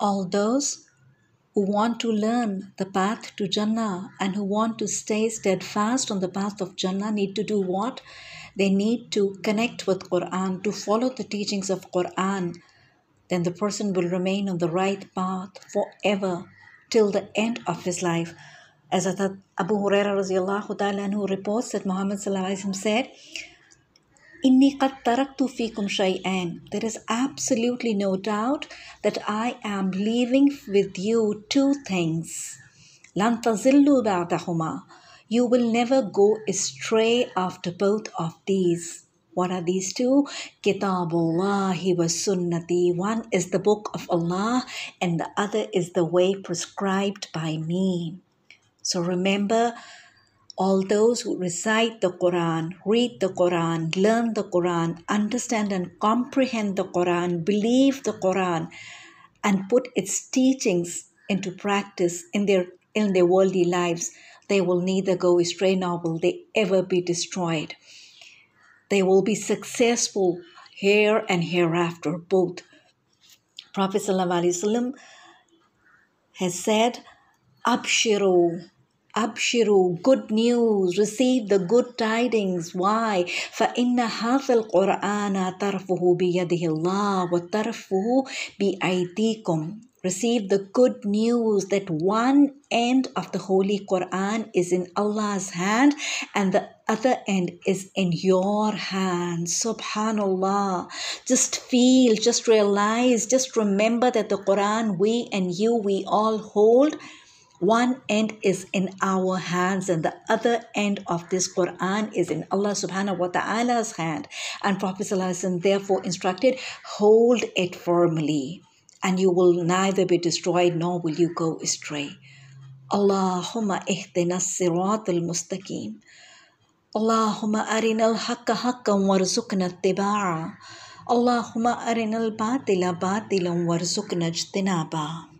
All those who want to learn the path to Jannah and who want to stay steadfast on the path of Jannah need to do what? They need to connect with Quran, to follow the teachings of Quran. Then the person will remain on the right path forever till the end of his life. As Abu Hurairah reports that Muhammad said, إِنِّي قَدْ تَرَكْتُ فِيكُمْ شَيْئًا There is absolutely no doubt that I am leaving with you two things. لَن تَزِلُّوا بَعْدَهُمَا You will never go astray after both of these. What are these two? Kitabullahi wa sunnati. One is the book of Allah and the other is the way prescribed by me. So remember, all those who recite the Quran, read the Quran, learn the Quran, understand and comprehend the Quran, believe the Quran, and put its teachings into practice in their in their worldly lives, they will neither go astray nor will they ever be destroyed. They will be successful here and hereafter, both. Prophet Wasallam has said, Abshiru Abshiru, good news, receive the good tidings. Why? فَإِنَّ هَذَا الْقُرْآنَ طَرْفُهُ بِيَدِهِ wa وَطَرْفُهُ بِأَيْدِيكُمْ Receive the good news that one end of the Holy Quran is in Allah's hand and the other end is in your hand. Subhanallah. Just feel, just realize, just remember that the Quran we and you, we all hold one end is in our hands and the other end of this Quran is in Allah subhanahu wa ta'ala's hand. And Prophet therefore instructed, hold it firmly and you will neither be destroyed nor will you go astray. Allahumma ihdina sirat mustaqim Allahumma arina al hakka haqqan warzuqna ittiba'a. Allahumma arina al-batila batilan warzuqna ijtinaba.